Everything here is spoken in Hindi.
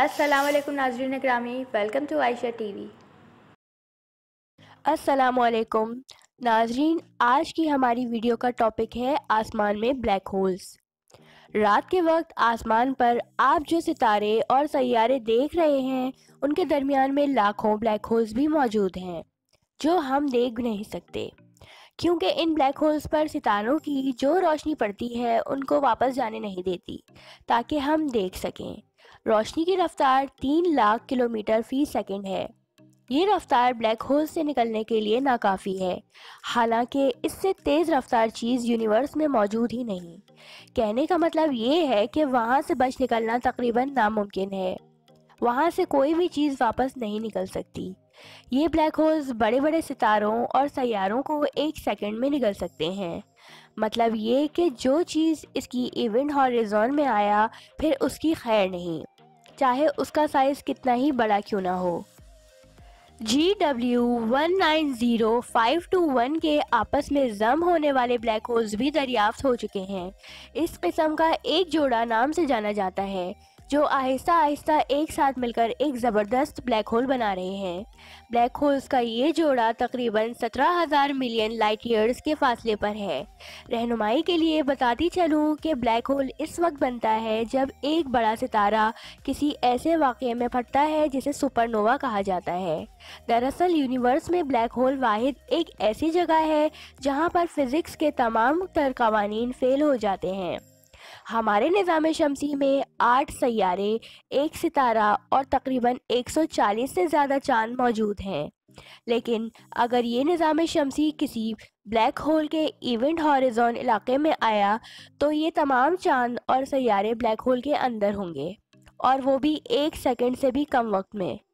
अस्सलाम वालेकुम नाजरीन ग्रामी वेलकम टू आयशा टीवी अस्सलाम वालेकुम नाजरीन आज की हमारी वीडियो का टॉपिक है आसमान में ब्लैक होल्स रात के वक्त आसमान पर आप जो सितारे और सैारे देख रहे हैं उनके दरमियान में लाखों ब्लैक होल्स भी मौजूद हैं जो हम देख नहीं सकते क्योंकि इन ब्लैक होल्स पर सितारों की जो रोशनी पड़ती है उनको वापस जाने नहीं देती ताकि हम देख सकें रोशनी की रफ्तार तीन लाख किलोमीटर फी सेकेंड है ये रफ्तार ब्लैक होल से निकलने के लिए नाकाफ़ी है हालांकि इससे तेज़ रफ्तार चीज़ यूनिवर्स में मौजूद ही नहीं कहने का मतलब ये है कि वहाँ से बच निकलना तकरीबन नामुमकिन है वहाँ से कोई भी चीज़ वापस नहीं निकल सकती ये ब्लैक होल्स बड़े बड़े सितारों और सैारों को एक सेकंड में निकल सकते हैं मतलब ये कि जो चीज़ इसकी इवेंट हॉरिजॉन में आया फिर उसकी खैर नहीं चाहे उसका साइज़ कितना ही बड़ा क्यों ना हो G W one nine zero five two one के आपस में जम होने वाले ब्लैक होल्स भी दरियाफ्त हो चुके हैं इस किस्म का एक जोड़ा नाम से जाना जाता है जो आहिस्ता आहिस्ता एक साथ मिलकर एक ज़बरदस्त ब्लैक होल बना रहे हैं ब्लैक होल्स का ये जोड़ा तकरीबन 17,000 मिलियन लाइट ईयर्स के फासले पर है रहनुमाई के लिए बताती चलूँ कि ब्लैक होल इस वक्त बनता है जब एक बड़ा सितारा किसी ऐसे वाक़े में फटता है जिसे सुपरनोवा कहा जाता है दरअसल यूनिवर्स में ब्लैक होल वाद एक ऐसी जगह है जहाँ पर फिज़िक्स के तमाम तर कवानीन फेल हो जाते हैं हमारे निज़ाम शमसी में आठ सैारे एक सितारा और तकरीबन 140 से ज़्यादा चांद मौजूद हैं लेकिन अगर ये निज़ाम शमसी किसी ब्लैक होल के इवेंट हॉरिजोन इलाके में आया तो ये तमाम चांद और सैारे ब्लैक होल के अंदर होंगे और वो भी एक सेकंड से भी कम वक्त में